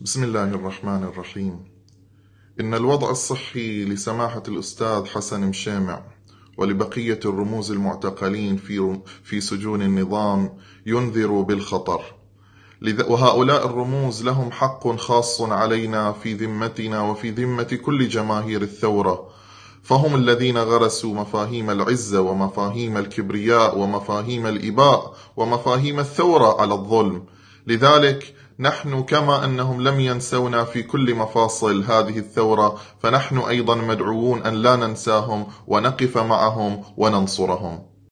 بسم الله الرحمن الرحيم إن الوضع الصحي لسماحة الأستاذ حسن مشامع ولبقية الرموز المعتقلين في في سجون النظام ينذر بالخطر وهؤلاء الرموز لهم حق خاص علينا في ذمتنا وفي ذمة كل جماهير الثورة فهم الذين غرسوا مفاهيم العزة ومفاهيم الكبرياء ومفاهيم الإباء ومفاهيم الثورة على الظلم لذلك نحن كما أنهم لم ينسونا في كل مفاصل هذه الثورة فنحن أيضا مدعوون أن لا ننساهم ونقف معهم وننصرهم